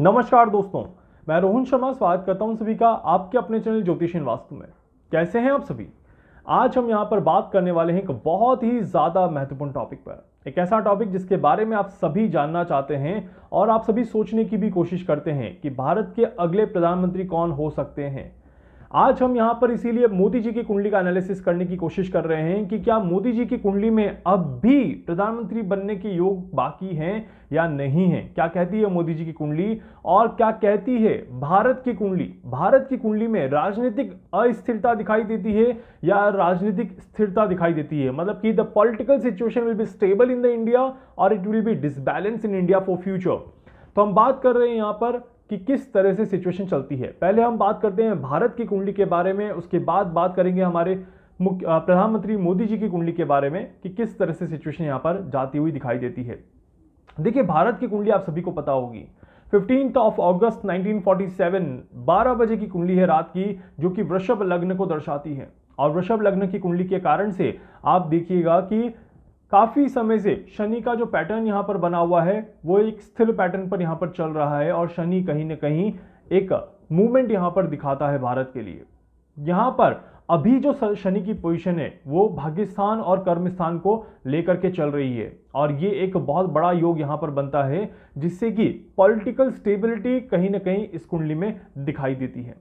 नमस्कार दोस्तों मैं रोहन शर्मा स्वागत करता हूं सभी का आपके अपने चैनल ज्योतिषीन वास्तु में कैसे हैं आप सभी आज हम यहां पर बात करने वाले हैं एक बहुत ही ज़्यादा महत्वपूर्ण टॉपिक पर एक ऐसा टॉपिक जिसके बारे में आप सभी जानना चाहते हैं और आप सभी सोचने की भी कोशिश करते हैं कि भारत के अगले प्रधानमंत्री कौन हो सकते हैं आज हम यहां पर इसीलिए मोदी जी की कुंडली का एनालिसिस करने की कोशिश कर रहे हैं कि क्या मोदी जी की कुंडली में अब भी प्रधानमंत्री बनने के योग बाकी हैं या नहीं है क्या कहती है मोदी जी की कुंडली और क्या कहती है भारत की कुंडली भारत की कुंडली में राजनीतिक अस्थिरता दिखाई देती है या राजनीतिक स्थिरता दिखाई देती है मतलब कि the political situation will be stable in the India और it will be disbalance in India for future तो हम बात कर रहे हैं यहां पर कि किस तरह से सिचुएशन चलती है पहले हम बात करते हैं भारत की कुंडली के बारे में उसके बाद बात करेंगे हमारे मुख्य प्रधानमंत्री मोदी जी की कुंडली के बारे में कि किस तरह से सिचुएशन यहाँ पर जाती हुई दिखाई देती है देखिए भारत की कुंडली आप सभी को पता होगी फिफ्टीन ऑफ अगस्त 1947 बारह बजे की कुंडली है रात की जो कि वृषभ लग्न को दर्शाती है और वृषभ लग्न की कुंडली के कारण से आप देखिएगा कि काफ़ी समय से शनि का जो पैटर्न यहाँ पर बना हुआ है वो एक स्थिर पैटर्न पर यहाँ पर चल रहा है और शनि कहीं ना कहीं एक मूवमेंट यहाँ पर दिखाता है भारत के लिए यहाँ पर अभी जो शनि की पोजीशन है वो भाग्यस्थान और कर्मस्थान को लेकर के चल रही है और ये एक बहुत बड़ा योग यहाँ पर बनता है जिससे कि पॉलिटिकल स्टेबिलिटी कहीं ना कहीं इस कुंडली में दिखाई देती है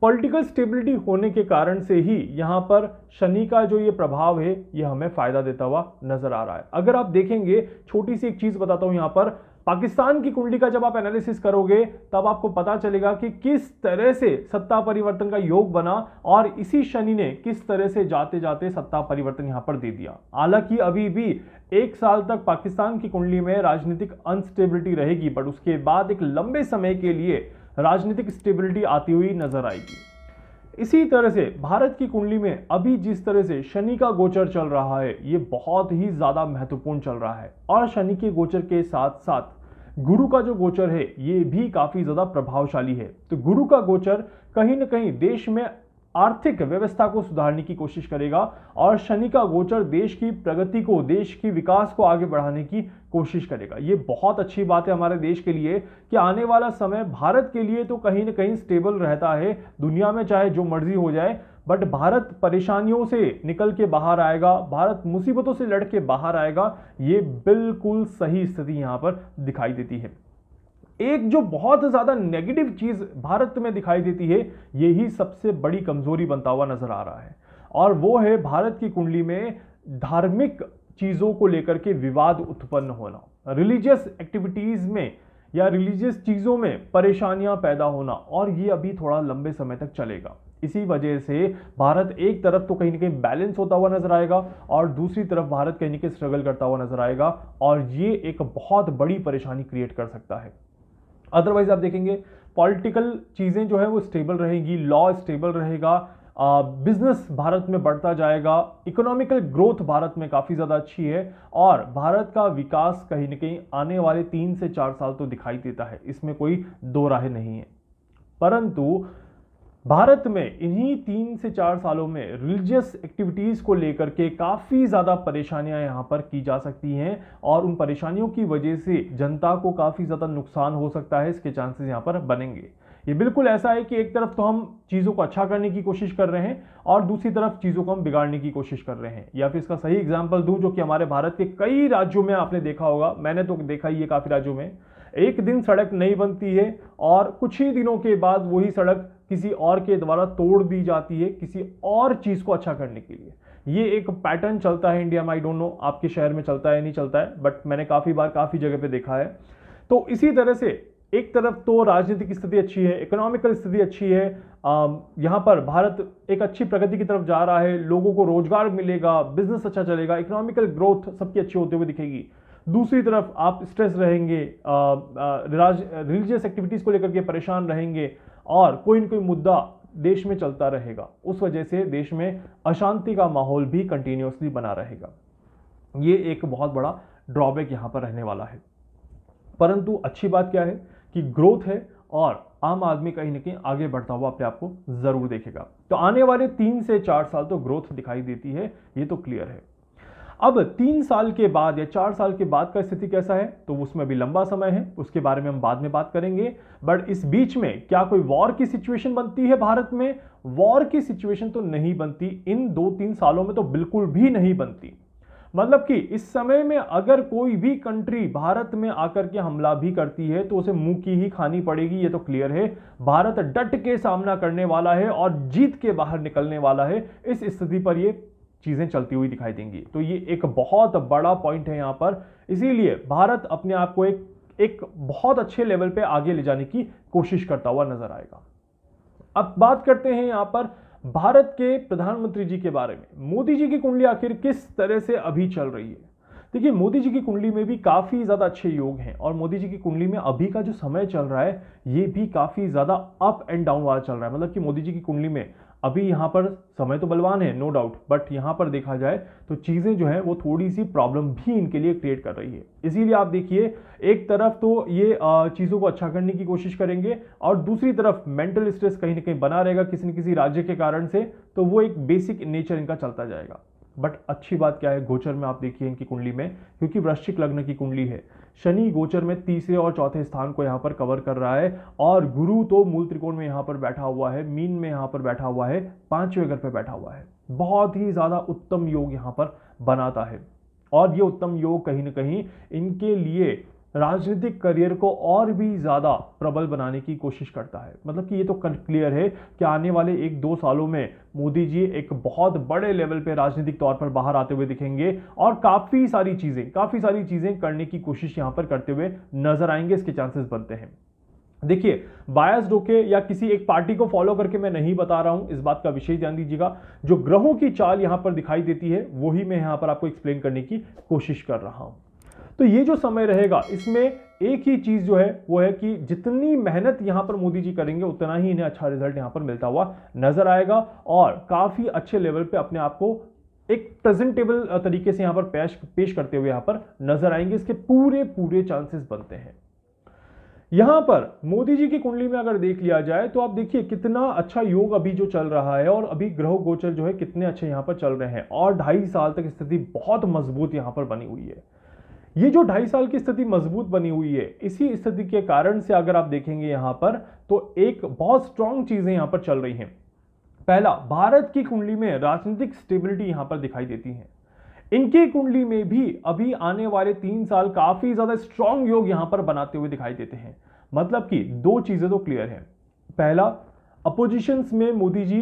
पॉलिटिकल स्टेबिलिटी होने के कारण से ही यहाँ पर शनि का जो ये प्रभाव है ये हमें फ़ायदा देता हुआ नज़र आ रहा है अगर आप देखेंगे छोटी सी एक चीज़ बताता हूँ यहाँ पर पाकिस्तान की कुंडली का जब आप एनालिसिस करोगे तब आपको पता चलेगा कि किस तरह से सत्ता परिवर्तन का योग बना और इसी शनि ने किस तरह से जाते जाते सत्ता परिवर्तन यहाँ पर दे दिया हालांकि अभी भी एक साल तक पाकिस्तान की कुंडली में राजनीतिक अनस्टेबिलिटी रहेगी बट उसके बाद एक लंबे समय के लिए राजनीतिक स्टेबिलिटी आती हुई नजर आएगी इसी तरह से भारत की कुंडली में अभी जिस तरह से शनि का गोचर चल रहा है ये बहुत ही ज़्यादा महत्वपूर्ण चल रहा है और शनि के गोचर के साथ साथ गुरु का जो गोचर है ये भी काफ़ी ज़्यादा प्रभावशाली है तो गुरु का गोचर कहीं ना कहीं देश में आर्थिक व्यवस्था को सुधारने की कोशिश करेगा और शनि का गोचर देश की प्रगति को देश की विकास को आगे बढ़ाने की कोशिश करेगा ये बहुत अच्छी बात है हमारे देश के लिए कि आने वाला समय भारत के लिए तो कहीं ना कहीं स्टेबल रहता है दुनिया में चाहे जो मर्जी हो जाए बट भारत परेशानियों से निकल के बाहर आएगा भारत मुसीबतों से लड़ के बाहर आएगा ये बिल्कुल सही स्थिति यहाँ पर दिखाई देती है एक जो बहुत ज़्यादा नेगेटिव चीज़ भारत में दिखाई देती है यही सबसे बड़ी कमज़ोरी बनता हुआ नज़र आ रहा है और वो है भारत की कुंडली में धार्मिक चीज़ों को लेकर के विवाद उत्पन्न होना रिलीजियस एक्टिविटीज़ में या रिलीजियस चीज़ों में परेशानियां पैदा होना और ये अभी थोड़ा लंबे समय तक चलेगा इसी वजह से भारत एक तरफ तो कहीं ना कहीं बैलेंस होता हुआ नजर आएगा और दूसरी तरफ भारत कहीं ना कहीं स्ट्रगल करता हुआ नजर आएगा और ये एक बहुत बड़ी परेशानी क्रिएट कर सकता है अदरवाइज आप देखेंगे पॉलिटिकल चीज़ें जो है वो स्टेबल रहेगी लॉ स्टेबल रहेगा बिजनेस भारत में बढ़ता जाएगा इकोनॉमिकल ग्रोथ भारत में काफ़ी ज़्यादा अच्छी है और भारत का विकास कहीं ना कहीं आने वाले तीन से चार साल तो दिखाई देता है इसमें कोई दो राह नहीं है परंतु भारत में इन्हीं तीन से चार सालों में रिलीजियस एक्टिविटीज़ को लेकर के काफ़ी ज़्यादा परेशानियां यहां पर की जा सकती हैं और उन परेशानियों की वजह से जनता को काफ़ी ज़्यादा नुकसान हो सकता है इसके चांसेस यहां पर बनेंगे ये बिल्कुल ऐसा है कि एक तरफ तो हम चीज़ों को अच्छा करने की कोशिश कर रहे हैं और दूसरी तरफ चीज़ों को हम बिगाड़ने की कोशिश कर रहे हैं या फिर इसका सही एग्जाम्पल दूँ जो कि हमारे भारत के कई राज्यों में आपने देखा होगा मैंने तो देखा ही है काफ़ी राज्यों में एक दिन सड़क नहीं बनती है और कुछ ही दिनों के बाद वही सड़क किसी और के द्वारा तोड़ दी जाती है किसी और चीज़ को अच्छा करने के लिए ये एक पैटर्न चलता है इंडिया में आई डोंट नो आपके शहर में चलता है नहीं चलता है बट मैंने काफ़ी बार काफ़ी जगह पे देखा है तो इसी तरह से एक तरफ तो राजनीतिक स्थिति अच्छी है इकोनॉमिकल स्थिति अच्छी है यहाँ पर भारत एक अच्छी प्रगति की तरफ जा रहा है लोगों को रोजगार मिलेगा बिजनेस अच्छा चलेगा इकोनॉमिकल ग्रोथ सबकी अच्छी होते हुए दिखेगी दूसरी तरफ आप स्ट्रेस रहेंगे रिलीजियस एक्टिविटीज़ को लेकर के परेशान रहेंगे और कोई ना कोई मुद्दा देश में चलता रहेगा उस वजह से देश में अशांति का माहौल भी कंटिन्यूसली बना रहेगा ये एक बहुत बड़ा ड्रॉबैक यहाँ पर रहने वाला है परंतु अच्छी बात क्या है कि ग्रोथ है और आम आदमी कहीं ना कहीं आगे बढ़ता हुआ अपने आप को जरूर देखेगा तो आने वाले तीन से चार साल तो ग्रोथ दिखाई देती है ये तो क्लियर है अब तीन साल के बाद या चार साल के बाद का स्थिति कैसा है तो उसमें अभी लंबा समय है उसके बारे में हम बाद में बात करेंगे बट इस बीच में क्या कोई वॉर की सिचुएशन बनती है भारत में वॉर की सिचुएशन तो नहीं बनती इन दो तीन सालों में तो बिल्कुल भी नहीं बनती मतलब कि इस समय में अगर कोई भी कंट्री भारत में आकर के हमला भी करती है तो उसे मुंह की ही खानी पड़ेगी ये तो क्लियर है भारत डट के सामना करने वाला है और जीत के बाहर निकलने वाला है इस स्थिति पर ये चीज़ें चलती हुई दिखाई देंगी तो ये एक बहुत बड़ा पॉइंट है यहाँ पर इसीलिए भारत अपने आप को एक एक बहुत अच्छे लेवल पे आगे ले जाने की कोशिश करता हुआ नजर आएगा अब बात करते हैं यहाँ पर भारत के प्रधानमंत्री जी के बारे में मोदी जी की कुंडली आखिर किस तरह से अभी चल रही है देखिए मोदी जी की कुंडली में भी काफ़ी ज़्यादा अच्छे योग हैं और मोदी जी की कुंडली में अभी का जो समय चल रहा है ये भी काफ़ी ज़्यादा अप एंड डाउन वाला चल रहा है मतलब कि मोदी जी की कुंडली में अभी यहाँ पर समय तो बलवान है नो डाउट बट यहाँ पर देखा जाए तो चीज़ें जो हैं वो थोड़ी सी प्रॉब्लम भी इनके लिए क्रिएट कर रही है इसीलिए आप देखिए एक तरफ तो ये चीज़ों को अच्छा करने की कोशिश करेंगे और दूसरी तरफ मेंटल स्ट्रेस कहीं ना कहीं बना रहेगा किसी न किसी राज्य के कारण से तो वो एक बेसिक नेचर इनका चलता जाएगा बट अच्छी बात क्या है गोचर में आप देखिए इनकी कुंडली में क्योंकि वृश्चिक लग्न की कुंडली है शनि गोचर में तीसरे और चौथे स्थान को यहाँ पर कवर कर रहा है और गुरु तो मूल त्रिकोण में यहाँ पर बैठा हुआ है मीन में यहाँ पर बैठा हुआ है पांचवें घर पर बैठा हुआ है बहुत ही ज़्यादा उत्तम योग यहाँ पर बनाता है और ये उत्तम योग कहीं ना कहीं इनके लिए राजनीतिक करियर को और भी ज़्यादा प्रबल बनाने की कोशिश करता है मतलब कि ये तो क्लियर है कि आने वाले एक दो सालों में मोदी जी एक बहुत बड़े लेवल पे राजनीतिक तौर पर बाहर आते हुए दिखेंगे और काफ़ी सारी चीज़ें काफ़ी सारी चीज़ें करने की कोशिश यहाँ पर करते हुए नजर आएंगे इसके चांसेस बनते हैं देखिए बायस डोके या किसी एक पार्टी को फॉलो करके मैं नहीं बता रहा हूं इस बात का विशेष ध्यान दीजिएगा जो ग्रहों की चाल यहां पर दिखाई देती है वही मैं यहां पर आपको एक्सप्लेन करने की कोशिश कर रहा हूं तो ये जो समय रहेगा इसमें एक ही चीज़ जो है वो है कि जितनी मेहनत यहां पर मोदी जी करेंगे उतना ही इन्हें अच्छा रिजल्ट यहां पर मिलता हुआ नजर आएगा और काफ़ी अच्छे लेवल पे अपने आप को एक प्रेजेंटेबल तरीके से यहां पर पेश पेश करते हुए यहां पर नजर आएंगे इसके पूरे पूरे चांसेस बनते हैं यहां पर मोदी जी की कुंडली में अगर देख लिया जाए तो आप देखिए कितना अच्छा योग अभी जो चल रहा है और अभी ग्रह गोचर जो है कितने अच्छे यहां पर चल रहे हैं और ढाई साल तक स्थिति बहुत मजबूत यहां पर बनी हुई है ये जो ढाई साल की स्थिति मजबूत बनी हुई है इसी स्थिति के कारण से अगर आप देखेंगे यहां पर तो एक बहुत स्ट्रांग चीजें यहां पर चल रही हैं पहला भारत की कुंडली में राजनीतिक स्टेबिलिटी यहां पर दिखाई देती है इनकी कुंडली में भी अभी आने वाले तीन साल काफी ज्यादा स्ट्रांग योग यहां पर बनाते हुए दिखाई देते हैं मतलब कि दो चीजें तो क्लियर है पहला अपोजिशंस में मोदी जी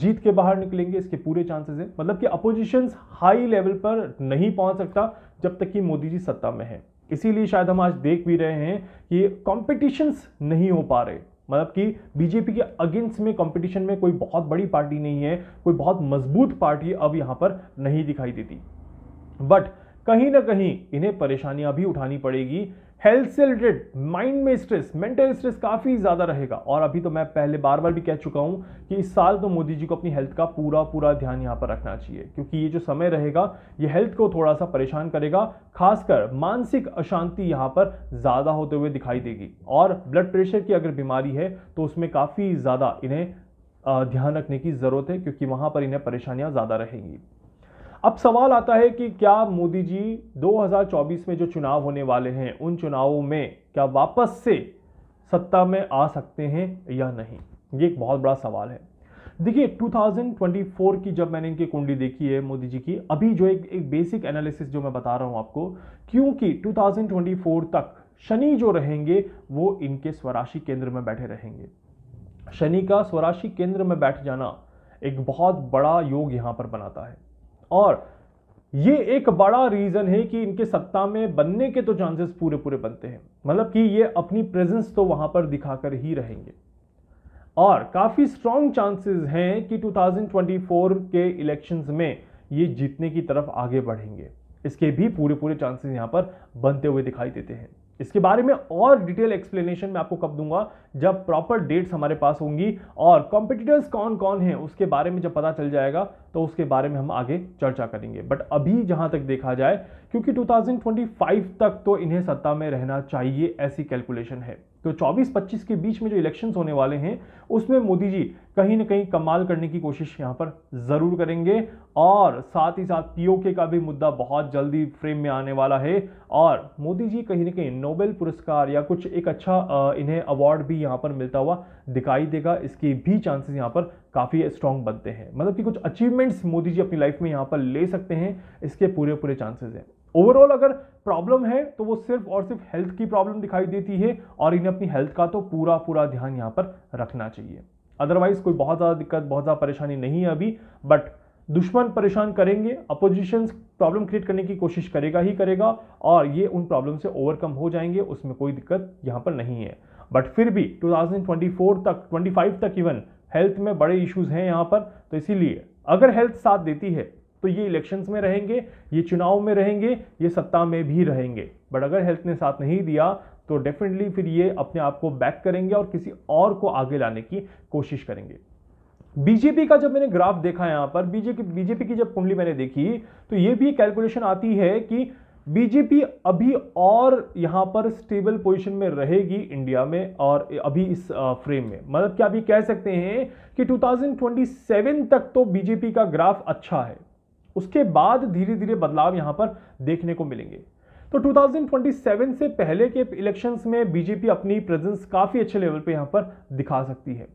जीत के बाहर निकलेंगे इसके पूरे चांसेस हैं मतलब कि अपोजिशंस हाई लेवल पर नहीं पहुंच सकता जब तक कि मोदी जी सत्ता में है इसीलिए शायद हम आज देख भी रहे हैं कि कॉम्पिटिशन्स नहीं हो पा रहे मतलब कि बीजेपी के अगेंस्ट में कंपटीशन में कोई बहुत बड़ी पार्टी नहीं है कोई बहुत मजबूत पार्टी अब यहाँ पर नहीं दिखाई देती बट कहीं ना कहीं इन्हें परेशानियां भी उठानी पड़ेगी हेल्थ से रिलेटेड माइंड में स्ट्रेस मेंटल स्ट्रेस काफ़ी ज़्यादा रहेगा और अभी तो मैं पहले बार बार भी कह चुका हूँ कि इस साल तो मोदी जी को अपनी हेल्थ का पूरा पूरा ध्यान यहाँ पर रखना चाहिए क्योंकि ये जो समय रहेगा ये हेल्थ को थोड़ा सा परेशान करेगा खासकर मानसिक अशांति यहाँ पर ज़्यादा होते हुए दिखाई देगी और ब्लड प्रेशर की अगर बीमारी है तो उसमें काफ़ी ज़्यादा इन्हें ध्यान रखने की ज़रूरत है क्योंकि वहाँ पर इन्हें परेशानियाँ ज़्यादा रहेंगी अब सवाल आता है कि क्या मोदी जी 2024 में जो चुनाव होने वाले हैं उन चुनावों में क्या वापस से सत्ता में आ सकते हैं या नहीं ये एक बहुत बड़ा सवाल है देखिए 2024 की जब मैंने इनकी कुंडली देखी है मोदी जी की अभी जो एक एक बेसिक एनालिसिस जो मैं बता रहा हूं आपको क्योंकि 2024 तक शनि जो रहेंगे वो इनके स्वराशि केंद्र में बैठे रहेंगे शनि का स्वराशि केंद्र में बैठ जाना एक बहुत बड़ा योग यहाँ पर बनाता है और ये एक बड़ा रीज़न है कि इनके सत्ता में बनने के तो चांसेस पूरे पूरे बनते हैं मतलब कि ये अपनी प्रेजेंस तो वहाँ पर दिखाकर ही रहेंगे और काफ़ी स्ट्रॉन्ग चांसेस हैं कि 2024 के इलेक्शंस में ये जीतने की तरफ आगे बढ़ेंगे इसके भी पूरे पूरे चांसेस यहाँ पर बनते हुए दिखाई देते हैं इसके बारे में और डिटेल एक्सप्लेनेशन मैं आपको कब दूंगा जब प्रॉपर डेट्स हमारे पास होंगी और कॉम्पिटिटर्स कौन कौन हैं उसके बारे में जब पता चल जाएगा तो उसके बारे में हम आगे चर्चा करेंगे बट अभी जहां तक देखा जाए क्योंकि 2025 तक तो इन्हें सत्ता में रहना चाहिए ऐसी कैलकुलेशन है तो 24-25 के बीच में जो इलेक्शन होने वाले हैं उसमें मोदी जी कहीं ना कहीं कमाल करने की कोशिश यहाँ पर ज़रूर करेंगे और साथ ही साथ पीओके का भी मुद्दा बहुत जल्दी फ्रेम में आने वाला है और मोदी जी कहीं ना कहीं नोबेल पुरस्कार या कुछ एक अच्छा इन्हें अवार्ड भी यहाँ पर मिलता हुआ दिखाई देगा इसके भी चांसेस यहाँ पर काफ़ी स्ट्रॉन्ग बनते हैं मतलब कि कुछ अचीवमेंट्स मोदी जी अपनी लाइफ में यहाँ पर ले सकते हैं इसके पूरे पूरे चांसेज हैं ओवरऑल अगर प्रॉब्लम है तो वो सिर्फ और सिर्फ हेल्थ की प्रॉब्लम दिखाई देती है और इन्हें अपनी हेल्थ का तो पूरा पूरा ध्यान यहाँ पर रखना चाहिए अदरवाइज कोई बहुत ज़्यादा दिक्कत बहुत ज़्यादा परेशानी नहीं है अभी बट दुश्मन परेशान करेंगे अपोजिशंस प्रॉब्लम क्रिएट करने की कोशिश करेगा ही करेगा और ये उन प्रॉब्लम से ओवरकम हो जाएंगे उसमें कोई दिक्कत यहाँ पर नहीं है बट फिर भी 2024 तक 25 तक इवन हेल्थ में बड़े इश्यूज हैं यहाँ पर तो इसीलिए अगर हेल्थ साथ देती है तो ये इलेक्शंस में रहेंगे ये चुनाव में रहेंगे ये सत्ता में भी रहेंगे बट अगर हेल्थ ने साथ नहीं दिया तो डेफिनेटली फिर ये अपने आप को बैक करेंगे और किसी और को आगे लाने की कोशिश करेंगे बीजेपी का जब मैंने ग्राफ देखा यहां पर बीजेपी बीजेपी की जब कुंडली मैंने देखी तो ये भी कैलकुलेशन आती है कि बीजेपी अभी और यहां पर स्टेबल पोजीशन में रहेगी इंडिया में और अभी इस फ्रेम में मतलब क्या अभी कह सकते हैं कि 2027 तक तो बीजेपी का ग्राफ अच्छा है उसके बाद धीरे धीरे बदलाव यहाँ पर देखने को मिलेंगे तो 2027 से पहले के इलेक्शंस में बीजेपी अपनी प्रेजेंस काफ़ी अच्छे लेवल पे यहाँ पर दिखा सकती है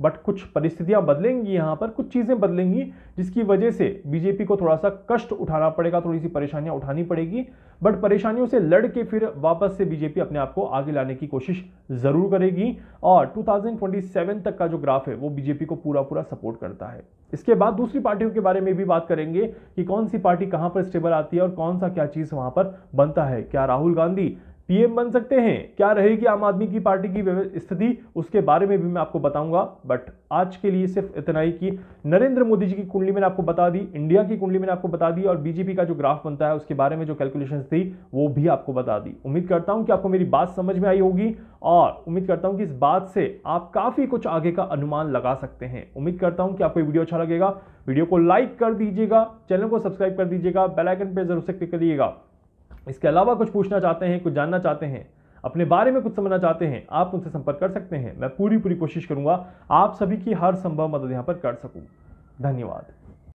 बट कुछ परिस्थितियां बदलेंगी यहां पर कुछ चीज़ें बदलेंगी जिसकी वजह से बीजेपी को थोड़ा सा कष्ट उठाना पड़ेगा थोड़ी सी परेशानियां उठानी पड़ेगी बट परेशानियों से लड़ के फिर वापस से बीजेपी अपने आप को आगे लाने की कोशिश ज़रूर करेगी और 2027 तक का जो ग्राफ है वो बीजेपी को पूरा पूरा सपोर्ट करता है इसके बाद दूसरी पार्टियों के बारे में भी बात करेंगे कि कौन सी पार्टी कहाँ पर स्टेबल आती है और कौन सा क्या चीज़ वहां पर बनता है क्या राहुल गांधी पीएम बन सकते हैं क्या रहेगी आम आदमी की पार्टी की स्थिति उसके बारे में भी मैं आपको बताऊंगा बट आज के लिए सिर्फ इतना ही कि नरेंद्र मोदी जी की कुंडली मैंने आपको बता दी इंडिया की कुंडली मैंने आपको बता दी और बीजेपी का जो ग्राफ बनता है उसके बारे में जो कैलकुलेशन थी वो भी आपको बता दी उम्मीद करता हूं कि आपको मेरी बात समझ में आई होगी और उम्मीद करता हूं कि इस बात से आप काफी कुछ आगे का अनुमान लगा सकते हैं उम्मीद करता हूं कि आपको वीडियो अच्छा लगेगा वीडियो को लाइक कर दीजिएगा चैनल को सब्सक्राइब कर दीजिएगा बेलाइकन पर जरूर से क्लिक करिएगा इसके अलावा कुछ पूछना चाहते हैं कुछ जानना चाहते हैं अपने बारे में कुछ समझना चाहते हैं आप उनसे संपर्क कर सकते हैं मैं पूरी पूरी कोशिश करूंगा आप सभी की हर संभव मदद यहाँ पर कर सकूँ धन्यवाद